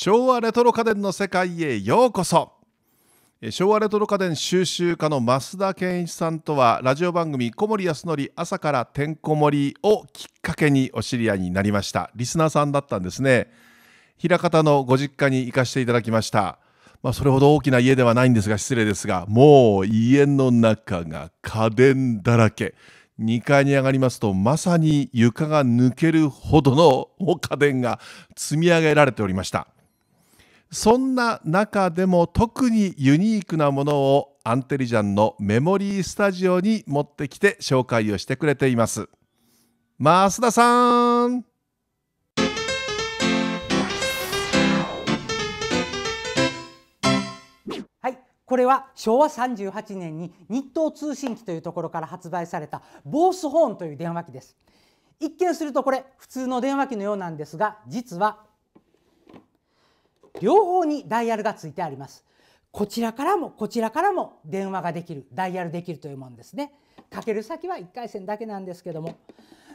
昭和レトロ家電の世界へようこそ昭和レトロ家電収集家の増田健一さんとはラジオ番組「小森康則朝からてんこ盛り」をきっかけにお知り合いになりましたリスナーさんだったんですね枚方のご実家に行かせていただきましたまあ、それほど大きな家ではないんですが失礼ですがもう家の中が家電だらけ2階に上がりますとまさに床が抜けるほどの家電が積み上げられておりましたそんな中でも特にユニークなものをアンテリジャンのメモリースタジオに持ってきて紹介をしてくれています。増田さんこれは昭和38年に日東通信機というところから発売されたボースホーンという電話機です一見するとこれ普通の電話機のようなんですが実は両方にダイヤルがついてありますこちらからもこちらからも電話ができるダイヤルできるというもんですねかける先は1回線だけなんですけども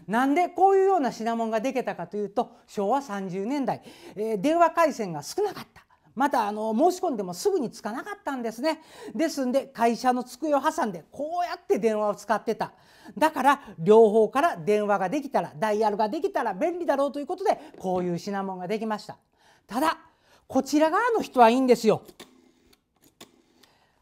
なんでこういうような品物ができたかというと昭和30年代、えー、電話回線が少なかったまたあの申し込んでもすぐにつかなかったんですねですんで会社の机を挟んでこうやって電話を使ってただから両方から電話ができたらダイヤルができたら便利だろうということでこういう品物ができましたただこちら側の人はいいんですよ。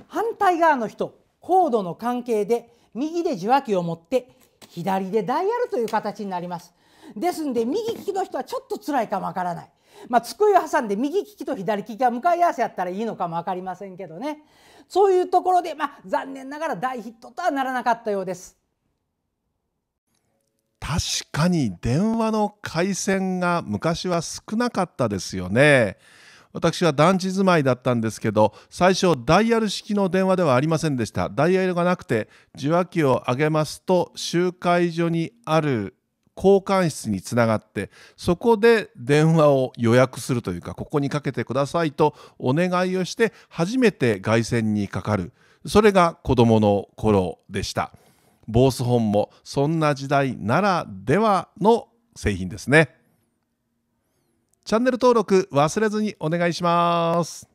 反対側の人高度の関係で右で受話器を持って左でダイヤルという形になります。ですんで右利きの人はちょっと辛いかもわからない。まあ、机を挟んで右利きと左利きが向かい合わせやったらいいのかも分かりませんけどねそういうところで、まあ、残念ながら大ヒットとはならなかったようです確かに電話の回線が昔は少なかったですよね。私は団地住まいだったんですけど最初ダイヤル式の電話ではありませんでしたダイヤルがなくて受話器を上げますと集会所にある交換室につながってそこで電話を予約するというかここにかけてくださいとお願いをして初めて凱旋にかかるそれが子どもの頃でしたボース本もそんな時代ならではの製品ですね。チャンネル登録忘れずにお願いします。